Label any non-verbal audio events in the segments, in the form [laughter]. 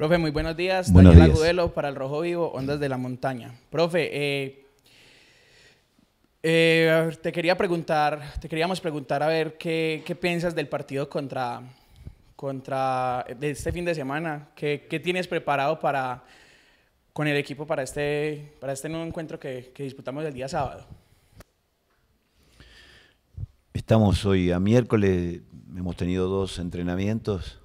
Profe, muy buenos días. Buenos Daniel Agudelo para El Rojo Vivo, Ondas de la Montaña. Profe, eh, eh, te quería preguntar, te queríamos preguntar a ver qué, piensas del partido contra, contra de este fin de semana. ¿Qué, tienes preparado para, con el equipo para este, para este nuevo encuentro que, que disputamos el día sábado? Estamos hoy a miércoles, hemos tenido dos entrenamientos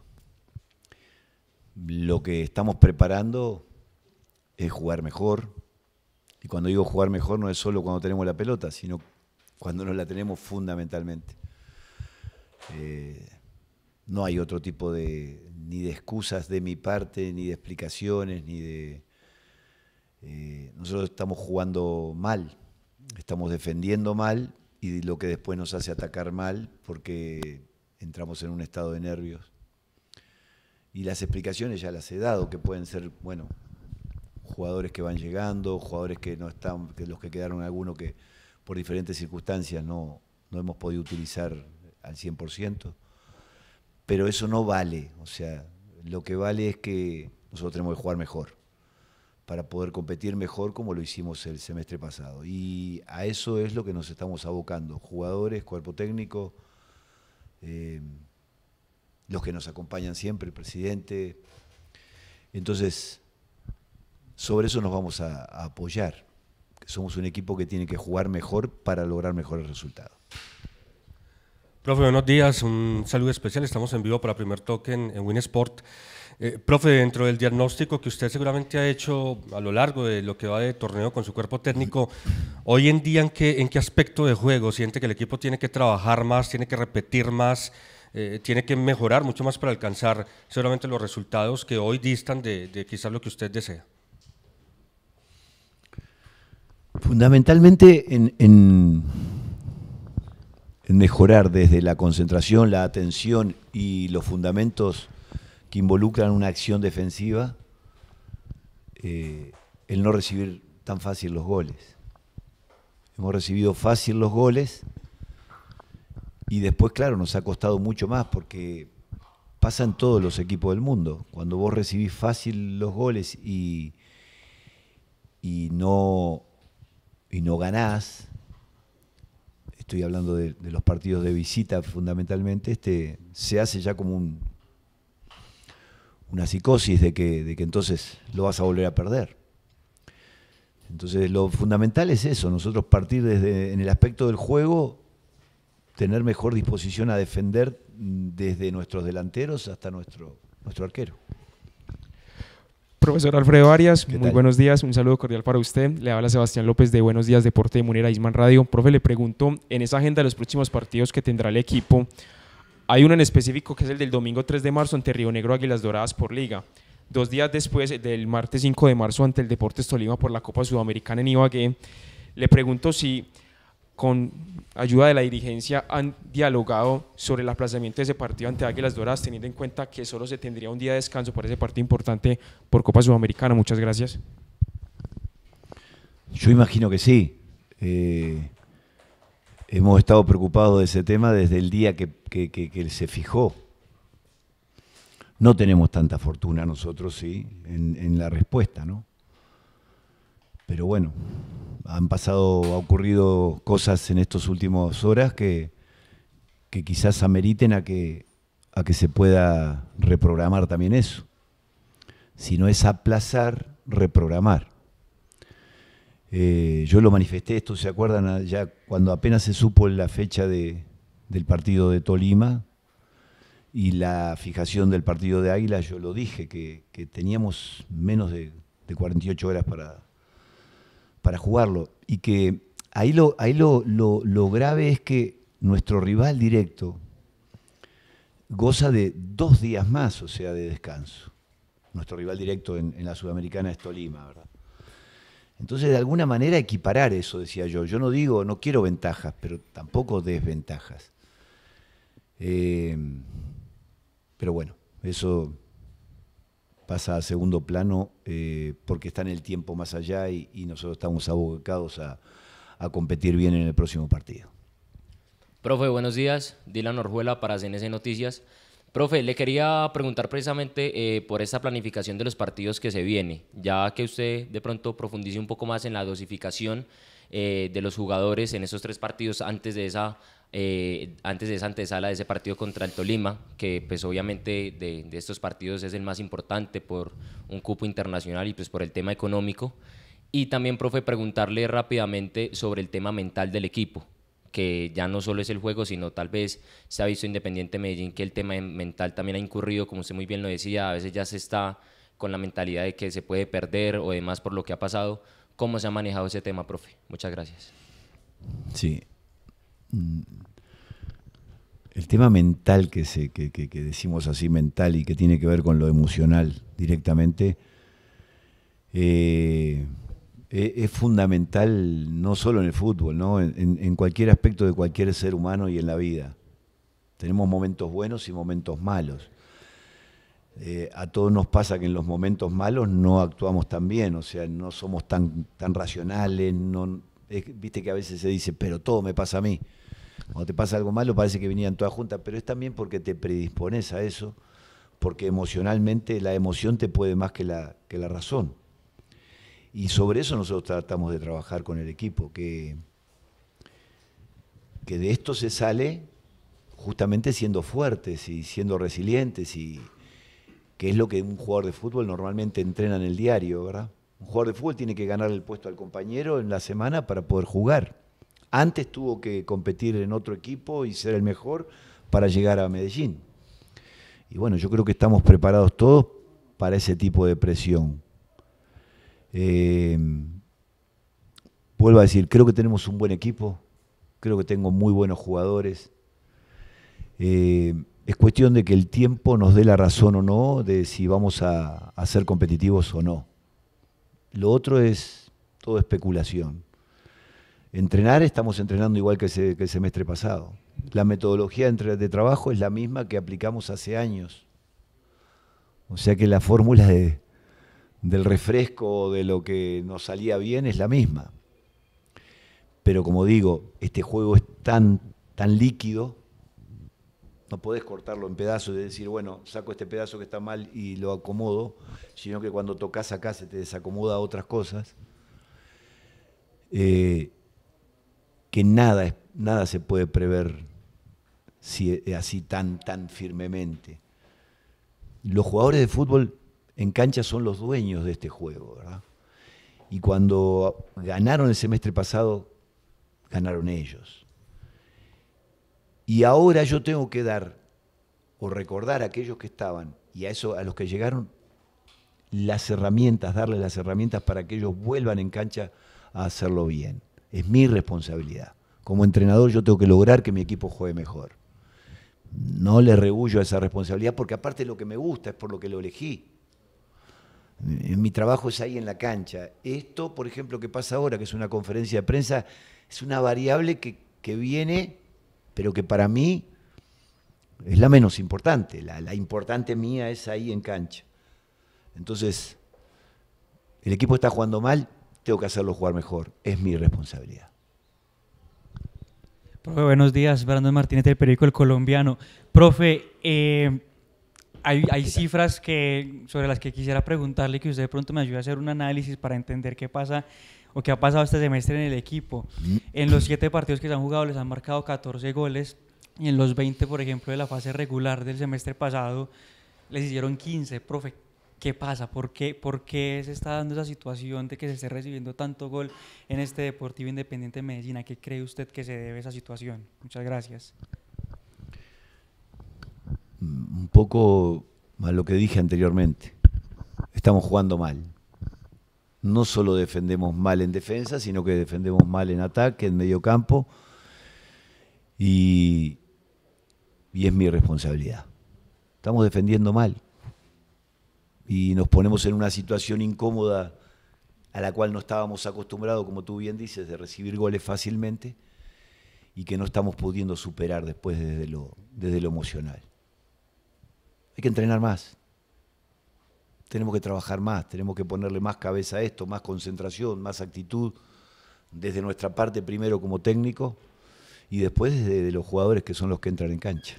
lo que estamos preparando es jugar mejor. Y cuando digo jugar mejor no es solo cuando tenemos la pelota, sino cuando no la tenemos fundamentalmente. Eh, no hay otro tipo de, ni de excusas de mi parte, ni de explicaciones, ni de... Eh, nosotros estamos jugando mal, estamos defendiendo mal y lo que después nos hace atacar mal porque entramos en un estado de nervios y las explicaciones ya las he dado, que pueden ser, bueno, jugadores que van llegando, jugadores que no están, los que quedaron algunos que por diferentes circunstancias no, no hemos podido utilizar al 100%, pero eso no vale, o sea, lo que vale es que nosotros tenemos que jugar mejor para poder competir mejor como lo hicimos el semestre pasado. Y a eso es lo que nos estamos abocando, jugadores, cuerpo técnico, eh, los que nos acompañan siempre, el presidente. Entonces, sobre eso nos vamos a, apoyar. Somos un equipo que tiene que jugar mejor para lograr mejores resultados. Profe, buenos días, un saludo especial. Estamos en vivo para primer Token en, Winsport. Eh, profe, dentro del diagnóstico que usted seguramente ha hecho a lo largo de lo que va de torneo con su cuerpo técnico, hoy en día, ¿en qué, en qué aspecto de juego siente que el equipo tiene que trabajar más, tiene que repetir más? Eh, tiene que mejorar mucho más para alcanzar seguramente los resultados que hoy distan de, quizás lo que usted desea. Fundamentalmente en, mejorar desde la concentración, la atención y los fundamentos que involucran una acción defensiva, eh, el no recibir tan fácil los goles. Hemos recibido fácil los goles y después, claro, nos ha costado mucho más porque pasan todos los equipos del mundo. Cuando vos recibís fácil los goles y, y, no, y no ganás, estoy hablando de, los partidos de visita fundamentalmente, este, se hace ya como un, una psicosis de que, de que entonces lo vas a volver a perder. Entonces lo fundamental es eso, nosotros partir desde en el aspecto del juego tener mejor disposición a defender mm, desde nuestros delanteros hasta nuestro, nuestro arquero. Profesor Alfredo Arias, muy buenos días, un saludo cordial para usted. Le habla Sebastián López de Buenos Días Deporte de Munera Isman Radio. Profe, le pregunto, en esa agenda de los próximos partidos que tendrá el equipo, hay uno en específico que es el del domingo 3 de marzo ante Río Negro Águilas Doradas por Liga. Dos días después, eh, del martes 5 de marzo ante el Deportes Tolima por la Copa Sudamericana en Ibagué. Le pregunto si con ayuda de la dirigencia han dialogado sobre el aplazamiento de ese partido ante Águilas Doradas, teniendo en cuenta que solo se tendría un día de descanso para ese partido importante por Copa Sudamericana. Muchas gracias. Yo imagino que sí. Eh, hemos estado preocupados de ese tema desde el día que, se fijó. No tenemos tanta fortuna nosotros, sí, en, en la respuesta, ¿no? Pero bueno, han pasado, ha ocurrido cosas en estas últimas horas que, quizás ameriten a que, a que se pueda reprogramar también eso. Si no es aplazar, reprogramar. Eh, yo lo manifesté, esto se acuerdan, ah, ya cuando apenas se supo la fecha del partido de Tolima y la fijación del partido de Águila, yo lo dije, que, teníamos menos de 48 horas para, para jugarlo. Y que ahí, lo, ahí lo, grave es que nuestro rival directo goza de dos días más, o sea, de descanso. Nuestro rival directo en, la Sudamericana es Tolima, ¿verdad? Entonces, de alguna manera equiparar eso, decía yo. Yo no digo, no quiero ventajas, pero tampoco desventajas. Eh, pero bueno, eso pasa a segundo plano eh, porque está en el tiempo más allá y, nosotros estamos abocados a, competir bien en el próximo partido. Profe, buenos días. Dylan Orjuela para CNC Noticias. Profe, le quería preguntar precisamente eh, por esa planificación de los partidos que se viene, ya que usted de pronto profundice un poco más en la dosificación eh, de los jugadores en esos tres partidos antes de esa eh, antes de esa antesala de ese partido contra el Tolima, que pues obviamente de, estos partidos es el más importante por un cupo internacional y pues por el tema económico. Y también, profe, preguntarle rápidamente sobre el tema mental del equipo, que ya no solo es el juego, sino tal vez se ha visto Independiente Medellín que el tema mental también ha incurrido, como usted muy bien lo decía, a veces ya se está con la mentalidad de que se puede perder o demás por lo que ha pasado. ¿Cómo se ha manejado ese tema, profe? Muchas gracias. Sí, Mm. el tema mental que, decimos así, mental y que tiene que ver con lo emocional directamente, eh, e, es fundamental no solo en el fútbol, En, cualquier aspecto de cualquier ser humano y en la vida. Tenemos momentos buenos y momentos malos. Eh, a todos nos pasa que en los momentos malos no actuamos tan bien, o sea, no somos tan, racionales, viste que a veces se dice, pero todo me pasa a mí. Cuando te pasa algo malo parece que venían todas juntas, pero es también porque te predispones a eso, porque emocionalmente la emoción te puede más que la, que la razón. Y sobre eso nosotros tratamos de trabajar con el equipo, que, que de esto se sale justamente siendo fuertes y siendo resilientes y que es lo que un jugador de fútbol normalmente entrena en el diario, ¿verdad? Un jugador de fútbol tiene que ganar el puesto al compañero en la semana para poder jugar. Antes tuvo que competir en otro equipo y ser el mejor para llegar a Medellín. Y bueno, yo creo que estamos preparados todos para ese tipo de presión. Eh, vuelvo a decir, creo que tenemos un buen equipo, creo que tengo muy buenos jugadores. Eh, es cuestión de que el tiempo nos dé la razón o no de si vamos a ser competitivos o no. Lo otro es todo especulación entrenar, estamos entrenando igual que, el semestre pasado. La metodología de, trabajo es la misma que aplicamos hace años. O sea que la fórmula de, del refresco de lo que nos salía bien es la misma. Pero como digo, este juego es tan, tan líquido, no podés cortarlo en pedazos y decir, bueno, saco este pedazo que está mal y lo acomodo, sino que cuando tocas acá se te desacomoda otras cosas. Eh, que nada, nada se puede prever si, eh, así tan, tan firmemente. Los jugadores de fútbol en cancha son los dueños de este juego, ¿verdad? Y cuando ganaron el semestre pasado, ganaron ellos. Y ahora yo tengo que dar o recordar a aquellos que estaban y a, eso, a los que llegaron las herramientas, darles las herramientas para que ellos vuelvan en cancha a hacerlo bien. Es mi responsabilidad. Como entrenador yo tengo que lograr que mi equipo juegue mejor. No le rehuyo a esa responsabilidad porque aparte lo que me gusta, es por lo que lo elegí. Eh, mi trabajo es ahí en la cancha. Esto, por ejemplo, que pasa ahora, que es una conferencia de prensa, es una variable que, viene, pero que para mí es la menos importante. La, la, importante mía es ahí en cancha. Entonces, el equipo está jugando mal, tengo que hacerlo jugar mejor, es mi responsabilidad. Profe, buenos días, Brandon Martínez del periódico El Colombiano. Profe, eh, hay, cifras que, sobre las que quisiera preguntarle que usted de pronto me ayude a hacer un análisis para entender qué pasa o qué ha pasado este semestre en el equipo. Mm. En los siete partidos que se han jugado les han marcado 14 goles y en los 20, por ejemplo, de la fase regular del semestre pasado les hicieron 15. Profe, ¿Qué pasa? ¿Por qué, pasa por qué se está dando esa situación de que se esté recibiendo tanto gol en este Deportivo Independiente de Medellín? qué cree usted que se debe a esa situación? Muchas gracias. Mm, un poco a lo que dije anteriormente. Estamos jugando mal. No solo defendemos mal en defensa, sino que defendemos mal en ataque, en medio campo. y es mi responsabilidad. Estamos defendiendo mal y nos ponemos en una situación incómoda a la cual no estábamos acostumbrados, como tú bien dices, de recibir goles fácilmente y que no estamos pudiendo superar después desde lo, desde lo emocional. Hay que entrenar más, tenemos que trabajar más, tenemos que ponerle más cabeza a esto, más concentración, más actitud, desde nuestra parte primero como técnico y después desde los jugadores que son los que entran en cancha.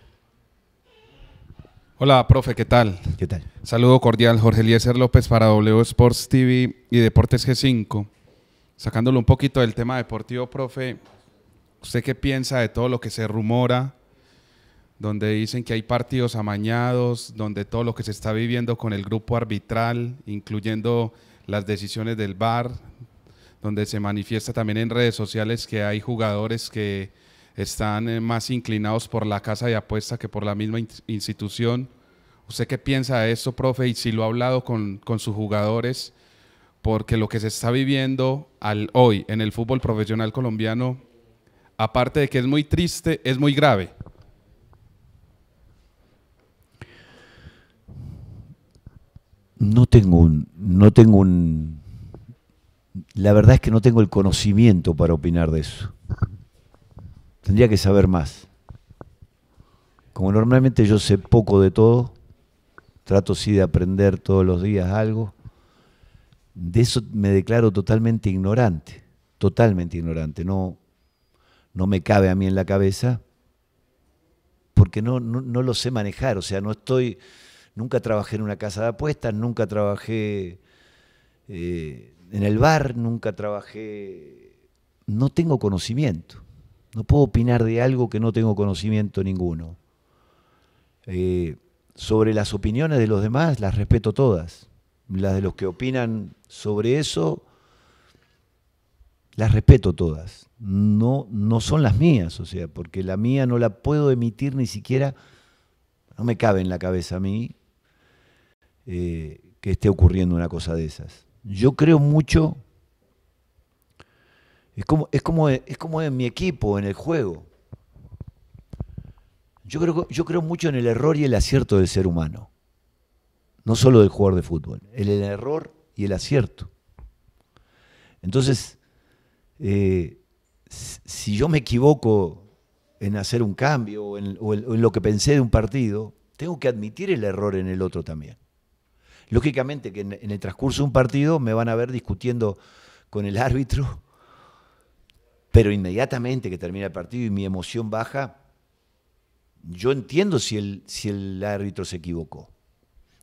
Hola, profe, ¿qué tal? ¿Qué tal? Saludo cordial, Jorge Eliezer López para W Sports TV y Deportes G5. Sacándolo un poquito del tema deportivo, profe, ¿usted qué piensa de todo lo que se rumora? Donde dicen que hay partidos amañados, donde todo lo que se está viviendo con el grupo arbitral, incluyendo las decisiones del VAR, donde se manifiesta también en redes sociales que hay jugadores que están eh, más inclinados por la casa de apuesta que por la misma institución. ¿Usted qué piensa de eso, profe? Y si lo ha hablado con, con sus jugadores, porque lo que se está viviendo hoy en el fútbol profesional colombiano, aparte de que es muy triste, es muy grave. No tengo un, no tengo un, la verdad es que no tengo el conocimiento para opinar de eso. Tendría que saber más. Como normalmente yo sé poco de todo, trato sí de aprender todos los días algo, de eso me declaro totalmente ignorante, totalmente ignorante. No, no me cabe a mí en la cabeza porque no, no, lo sé manejar, o sea, no estoy, nunca trabajé en una casa de apuestas, nunca trabajé eh, en el bar, nunca trabajé, no tengo conocimiento. No puedo opinar de algo que no tengo conocimiento ninguno. Eh, sobre las opiniones de los demás las respeto todas. Las de los que opinan sobre eso las respeto todas. No, no son las mías, o sea, porque la mía no la puedo emitir ni siquiera, no me cabe en la cabeza a mí eh, que esté ocurriendo una cosa de esas. Yo creo mucho es como, es, como, es como en mi equipo, en el juego. Yo creo, yo creo mucho en el error y el acierto del ser humano. No solo del jugador de fútbol. en el error y el acierto. Entonces, eh, si yo me equivoco en hacer un cambio o en, lo que pensé de un partido, tengo que admitir el error en el otro también. Lógicamente que en el transcurso de un partido me van a ver discutiendo con el árbitro pero inmediatamente que termina el partido y mi emoción baja, yo entiendo si el, si el árbitro se equivocó.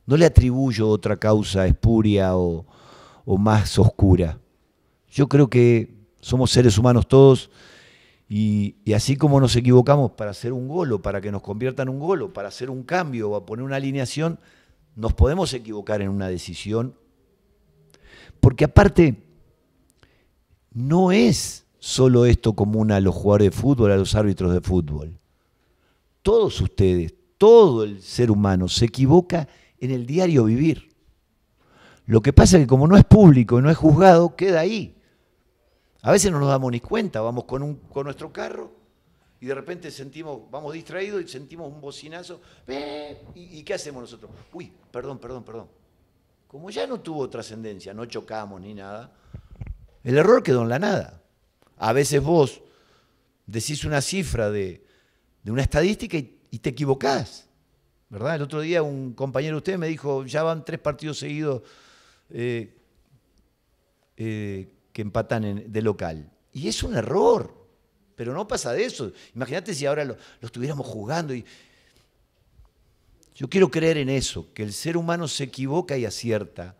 No le atribuyo otra causa espuria o, más oscura. Yo creo que somos seres humanos todos y, y, así como nos equivocamos para hacer un gol o para que nos conviertan en un gol o para hacer un cambio o a poner una alineación, nos podemos equivocar en una decisión. Porque aparte, no es solo esto comuna a los jugadores de fútbol, a los árbitros de fútbol. Todos ustedes, todo el ser humano se equivoca en el diario vivir. Lo que pasa es que como no es público, y no es juzgado, queda ahí. A veces no nos damos ni cuenta, vamos con, nuestro carro y de repente sentimos, vamos distraídos y sentimos un bocinazo. ¿Y, ¿Y qué hacemos nosotros? Uy, perdón, perdón, perdón. Como ya no tuvo trascendencia, no chocamos ni nada, el error quedó en la nada. A veces vos decís una cifra de, una estadística y, te equivocás. ¿Verdad? El otro día un compañero de usted me dijo, ya van tres partidos seguidos eh, eh, que empatan de local. Y es un error, pero no pasa de eso. Imagínate si ahora lo, estuviéramos jugando. Yo quiero creer en eso, que el ser humano se equivoca y acierta,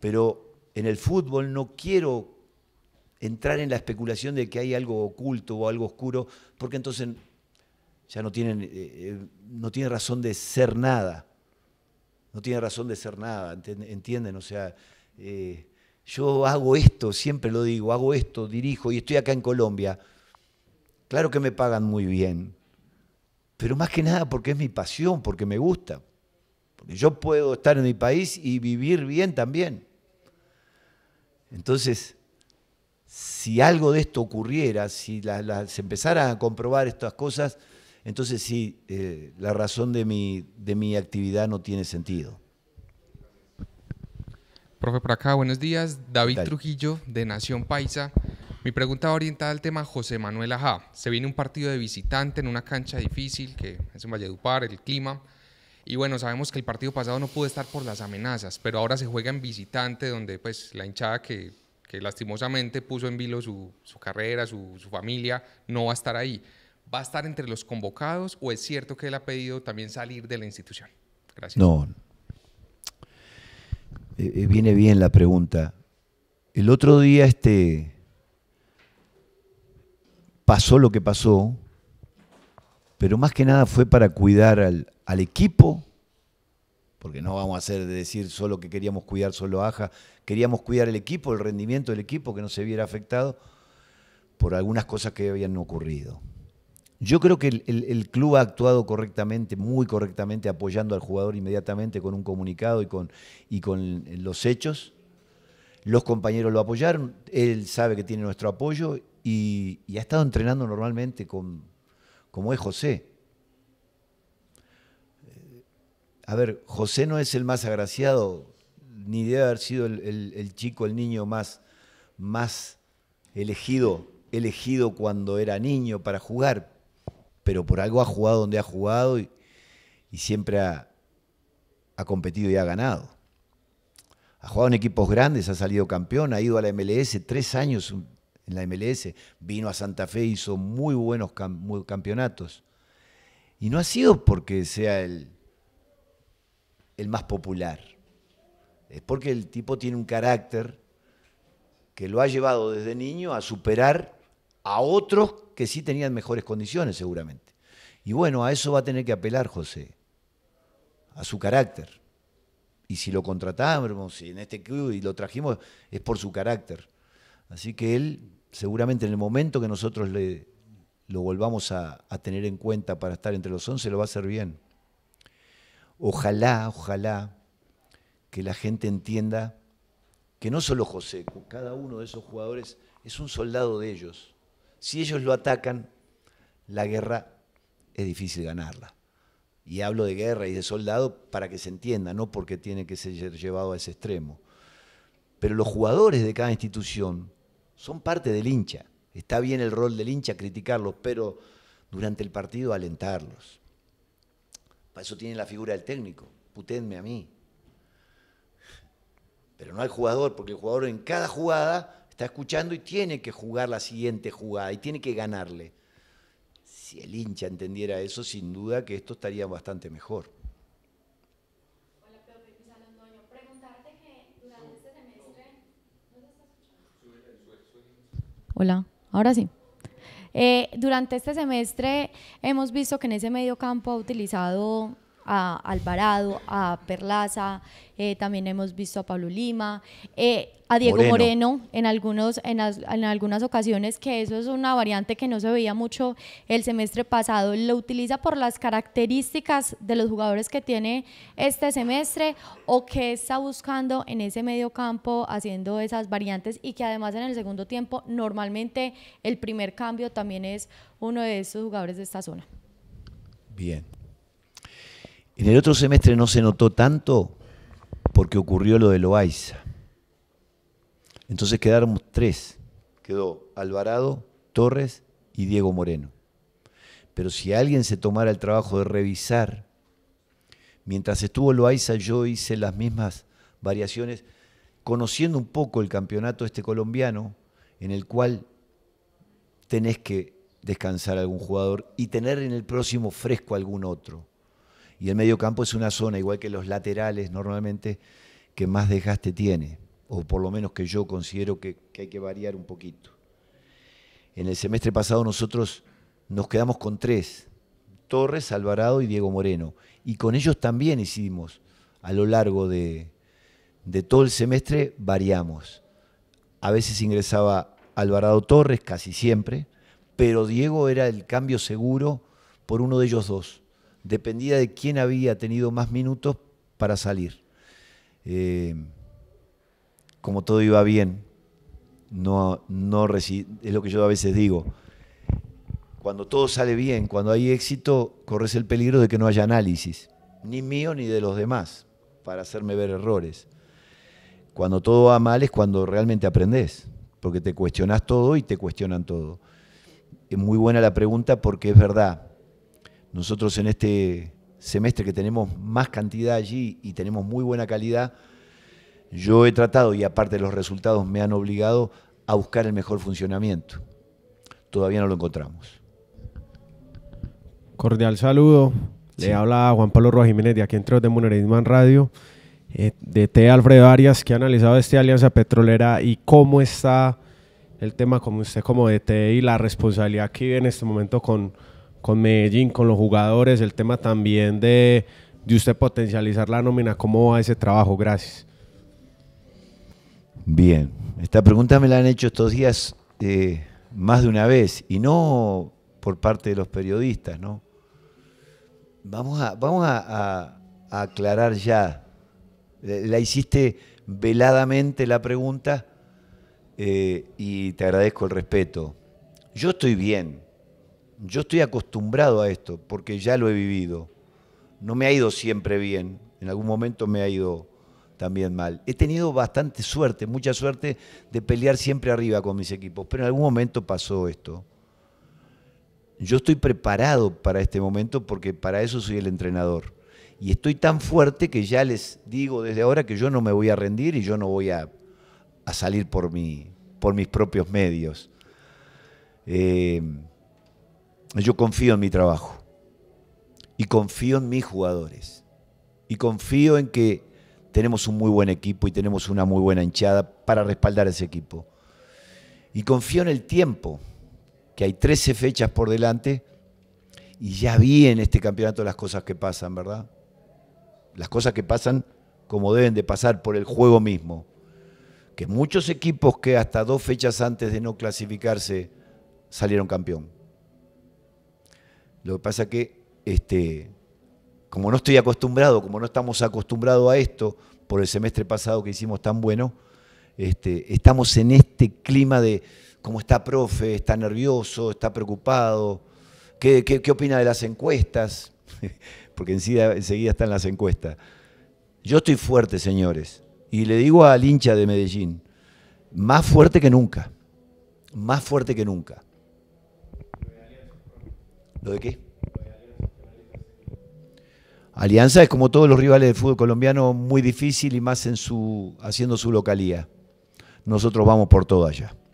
pero en el fútbol no quiero entrar en la especulación de que hay algo oculto o algo oscuro, porque entonces ya no tienen, eh, eh, no razón de ser nada. No tiene razón de ser nada, ¿entienden? O sea, eh, yo hago esto, siempre lo digo, hago esto, dirijo y estoy acá en Colombia. Claro que me pagan muy bien, pero más que nada porque es mi pasión, porque me gusta. Porque yo puedo estar en mi país y vivir bien también. Entonces, si algo de esto ocurriera, si se empezara a comprobar estas cosas, entonces sí, eh, la razón de mi, de mi actividad no tiene sentido. Profe, por acá, buenos días. David Trujillo, de Nación Paisa. Mi pregunta orientada al tema José Manuel Ajá. Se viene un partido de visitante en una cancha difícil, que es en Valledupar, el clima. Y bueno, sabemos que el partido pasado no pudo estar por las amenazas, pero ahora se juega en visitante, donde pues la hinchada que que lastimosamente puso en vilo su, carrera, su, familia, no va a estar ahí. ¿Va a estar entre los convocados o es cierto que él ha pedido también salir de la institución? Gracias. No. Eh, eh, viene bien la pregunta. El otro día este, pasó lo que pasó, pero más que nada fue para cuidar al, al equipo porque no vamos a hacer de decir solo que queríamos cuidar solo a Aja, queríamos cuidar el equipo, el rendimiento del equipo, que no se viera afectado por algunas cosas que habían ocurrido. Yo creo que el, club ha actuado correctamente, muy correctamente, apoyando al jugador inmediatamente con un comunicado y con, y con los hechos. Los compañeros lo apoyaron, él sabe que tiene nuestro apoyo y, ha estado entrenando normalmente con, como es José. a ver, José no es el más agraciado, ni debe haber sido el, chico, el niño más, elegido, elegido cuando era niño para jugar, pero por algo ha jugado donde ha jugado y, siempre ha, competido y ha ganado. Ha jugado en equipos grandes, ha salido campeón, ha ido a la MLS tres años en la MLS, vino a Santa Fe, hizo muy buenos campeonatos. Y no ha sido porque sea el, el más popular. Es porque el tipo tiene un carácter que lo ha llevado desde niño a superar a otros que sí tenían mejores condiciones seguramente. Y bueno, a eso va a tener que apelar José, a su carácter. Y si lo contratamos en este club y lo trajimos, es por su carácter. Así que él, seguramente en el momento que nosotros le, lo volvamos a, a tener en cuenta para estar entre los 11, lo va a hacer bien. Ojalá, ojalá que la gente entienda que no solo José, cada uno de esos jugadores es un soldado de ellos. Si ellos lo atacan, la guerra es difícil ganarla. Y hablo de guerra y de soldado para que se entienda, no porque tiene que ser llevado a ese extremo. Pero los jugadores de cada institución son parte del hincha. Está bien el rol del hincha criticarlos, pero durante el partido alentarlos. Para eso tiene la figura del técnico. Putenme a mí. Pero no al jugador, porque el jugador en cada jugada está escuchando y tiene que jugar la siguiente jugada y tiene que ganarle. Si el hincha entendiera eso, sin duda que esto estaría bastante mejor. Hola, ahora sí. Eh, durante este semestre hemos visto que en ese medio campo ha utilizado a Alvarado, a Perlaza, eh, también hemos visto a Pablo Lima, eh, a Diego Moreno, en, algunos, en, algunas ocasiones, que eso es una variante que no se veía mucho el semestre pasado. ¿Lo utiliza por las características de los jugadores que tiene este semestre o que está buscando en ese medio campo haciendo esas variantes y que además en el segundo tiempo normalmente el primer cambio también es uno de esos jugadores de esta zona? Bien. En el otro semestre no se notó tanto porque ocurrió lo de Loaiza. Entonces quedaron tres. Quedó Alvarado, Torres y Diego Moreno. Pero si alguien se tomara el trabajo de revisar, mientras estuvo Loaiza yo hice las mismas variaciones, conociendo un poco el campeonato este colombiano, en el cual tenés que descansar algún jugador y tener en el próximo fresco algún otro. Y el medio campo es una zona, igual que los laterales normalmente, que más desgaste tiene, o por lo menos que yo considero que, hay que variar un poquito. En el semestre pasado nosotros nos quedamos con tres, Torres, Alvarado y Diego Moreno. Y con ellos también hicimos, a lo largo de, de todo el semestre, variamos. A veces ingresaba Alvarado Torres, casi siempre, pero Diego era el cambio seguro por uno de ellos dos dependía de quién había tenido más minutos para salir. Eh, como todo iba bien, no, no es lo que yo a veces digo. Cuando todo sale bien, cuando hay éxito, corres el peligro de que no haya análisis, ni mío ni de los demás, para hacerme ver errores. Cuando todo va mal es cuando realmente aprendes, porque te cuestionas todo y te cuestionan todo. Es muy buena la pregunta porque es verdad. Nosotros en este semestre que tenemos más cantidad allí y tenemos muy buena calidad, yo he tratado, y aparte los resultados me han obligado, a buscar el mejor funcionamiento. Todavía no lo encontramos. Cordial saludo. Le habla Juan Pablo Rojas Jiménez de aquí en de en Radio, eh, de T. Alfredo Arias, que ha analizado esta alianza petrolera y cómo está el tema, como usted como DT y la responsabilidad que vive en este momento con, con Medellín, con los jugadores, el tema también de, usted potencializar la nómina, ¿cómo va ese trabajo? Gracias. Bien, esta pregunta me la han hecho estos días eh, más de una vez y no por parte de los periodistas, ¿no? Vamos a, vamos aclarar ya. La hiciste veladamente la pregunta eh, y te agradezco el respeto. Yo estoy bien, yo estoy acostumbrado a esto porque ya lo he vivido. No me ha ido siempre bien, en algún momento me ha ido también mal. He tenido bastante suerte, mucha suerte de pelear siempre arriba con mis equipos, pero en algún momento pasó esto. Yo estoy preparado para este momento porque para eso soy el entrenador. Y estoy tan fuerte que ya les digo desde ahora que yo no me voy a rendir y yo no voy a, salir por, mi, por mis propios medios. Eh, yo confío en mi trabajo y confío en mis jugadores y confío en que tenemos un muy buen equipo y tenemos una muy buena hinchada para respaldar ese equipo. Y confío en el tiempo, que hay 13 fechas por delante y ya vi en este campeonato las cosas que pasan, ¿verdad? Las cosas que pasan como deben de pasar por el juego mismo. Que muchos equipos que hasta dos fechas antes de no clasificarse salieron campeón. Lo que pasa es que, este, como no estoy acostumbrado, como no estamos acostumbrados a esto por el semestre pasado que hicimos tan bueno, este, estamos en este clima de cómo está profe, está nervioso, está preocupado, qué, opina de las encuestas, [laughs] porque enseguida están las encuestas. Yo estoy fuerte, señores, y le digo al hincha de Medellín, más fuerte que nunca, más fuerte que nunca de qué? Alianza es como todos los rivales del fútbol colombiano, muy difícil y más en su, haciendo su localía. Nosotros vamos por todo allá.